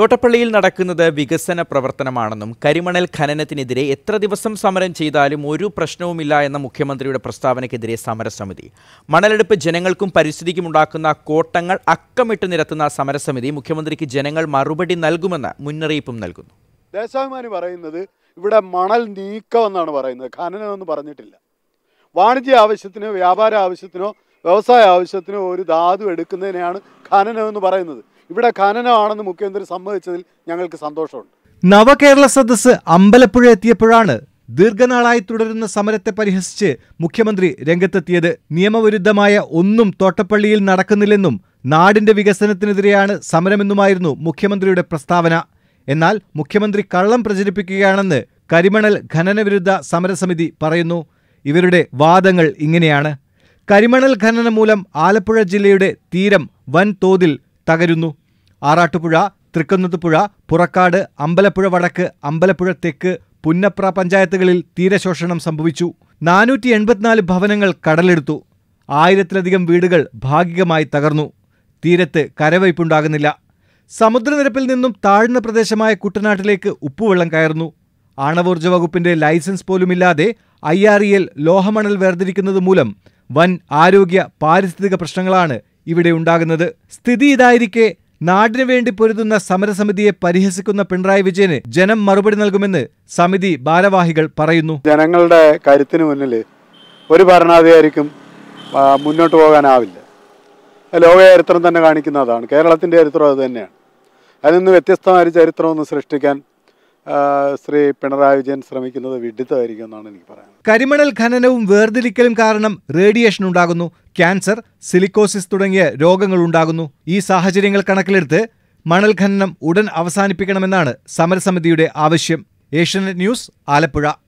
തോട്ടപ്പള്ളിയിൽ നടക്കുന്നത് വികസന പ്രവർത്തനമാണെന്നും കരിമണൽ ഖനനത്തിനെതിരെ എത്ര ദിവസം സമരം ചെയ്താലും ഒരു പ്രശ്നവുമില്ല എന്ന മുഖ്യമന്ത്രിയുടെ പ്രസ്താവനയ്ക്കെതിരെ സമരസമിതി മണലെടുപ്പ് ജനങ്ങൾക്കും പരിസ്ഥിതിക്കും ഉണ്ടാക്കുന്ന കോട്ടങ്ങൾ അക്കമിട്ട് നിരത്തുന്ന സമരസമിതി മുഖ്യമന്ത്രിക്ക് ജനങ്ങൾ മറുപടി നൽകുമെന്ന് മുന്നറിയിപ്പും നൽകുന്നു ദേശാഭിമാനി പറയുന്നത് ഇവിടെ മണൽ നീക്കമെന്നാണ് പറയുന്നത് ഖനനം എന്ന് പറഞ്ഞിട്ടില്ല വാണിജ്യ ആവശ്യത്തിനോ വ്യാപാര ആവശ്യത്തിനോ വ്യവസായ ആവശ്യത്തിനോ ഒരു ധാതു എടുക്കുന്നതിനെയാണ് ഖനനം എന്ന് പറയുന്നത് ഇവിടെ ഖനനമാണെന്ന് മുഖ്യമന്ത്രി സമ്മതിച്ചതിൽ ഞങ്ങൾക്ക് സന്തോഷമുണ്ട് നവകേരള സദസ് അമ്പലപ്പുഴ എത്തിയപ്പോഴാണ് ദീർഘനാളായി തുടരുന്ന സമരത്തെ പരിഹസിച്ച് മുഖ്യമന്ത്രി രംഗത്തെത്തിയത് നിയമവിരുദ്ധമായ ഒന്നും തോട്ടപ്പള്ളിയിൽ നടക്കുന്നില്ലെന്നും നാടിന്റെ വികസനത്തിനെതിരെയാണ് സമരമെന്നുമായിരുന്നു മുഖ്യമന്ത്രിയുടെ പ്രസ്താവന എന്നാൽ മുഖ്യമന്ത്രി കള്ളം പ്രചരിപ്പിക്കുകയാണെന്ന് കരിമണൽ ഖനനവിരുദ്ധ സമരസമിതി പറയുന്നു ഇവരുടെ വാദങ്ങൾ ഇങ്ങനെയാണ് കരിമണൽ ഖനനം മൂലം ആലപ്പുഴ ജില്ലയുടെ തീരം വൻതോതിൽ തകരുന്നു ആറാട്ടുപുഴ തൃക്കുന്നതുപുഴ പുറക്കാട് അമ്പലപ്പുഴ വടക്ക് അമ്പലപ്പുഴ തെക്ക് പുന്നപ്ര പഞ്ചായത്തുകളിൽ തീരശോഷണം സംഭവിച്ചു നാനൂറ്റി എൺപത്തിനാല് ഭവനങ്ങൾ കടലെടുത്തു ആയിരത്തിലധികം വീടുകൾ ഭാഗികമായി തകർന്നു തീരത്ത് കരവയ്പുണ്ടാകുന്നില്ല സമുദ്രനിരപ്പിൽ നിന്നും താഴ്ന്ന പ്രദേശമായ കുട്ടനാട്ടിലേക്ക് ഉപ്പുവെള്ളം കയറുന്നു ആണവോർജ്ജ വകുപ്പിന്റെ ലൈസൻസ് പോലുമില്ലാതെ ഐ ആർ ഇ എൽ ലോഹമണൽ വേർതിരിക്കുന്നത് മൂലം വൻ ആരോഗ്യ പാരിസ്ഥിതിക പ്രശ്നങ്ങളാണ് ഇവിടെ ഉണ്ടാകുന്നത് സ്ഥിതി ഇതായിരിക്കെ നാടിനു വേണ്ടി പൊരുതുന്ന സമരസമിതിയെ പരിഹസിക്കുന്ന പിണറായി വിജയന് ജനം മറുപടി നൽകുമെന്ന് സമിതി ഭാരവാഹികൾ പറയുന്നു ജനങ്ങളുടെ കരുത്തിന് മുന്നിൽ ഒരു ഭരണാധികാരിക്കും മുന്നോട്ട് പോകാനാവില്ല ലോക ചരിത്രം തന്നെ കാണിക്കുന്നതാണ് കേരളത്തിന്റെ ചരിത്രം അത് തന്നെയാണ് അതിൽ നിന്ന് വ്യത്യസ്തമായ ചരിത്രമൊന്നും സൃഷ്ടിക്കാൻ ശ്രീ പിണറായി വിജയൻ ശ്രമിക്കുന്നത് വിഡിത്തമായിരിക്കും എന്നാണ് എനിക്ക് പറയാനുള്ളത് കരിമണൽ ഖനനവും വേർതിരിക്കലും കാരണം റേഡിയേഷൻ ഉണ്ടാകുന്നു ക്യാൻസർ സിലിക്കോസിസ് തുടങ്ങിയ രോഗങ്ങൾ ഉണ്ടാകുന്നു ഈ സാഹചര്യങ്ങൾ കണക്കിലെടുത്ത് മണൽ ഖനനം ഉടൻ അവസാനിപ്പിക്കണമെന്നാണ് സമരസമിതിയുടെ ആവശ്യം ഏഷ്യനെറ്റ് ന്യൂസ് ആലപ്പുഴ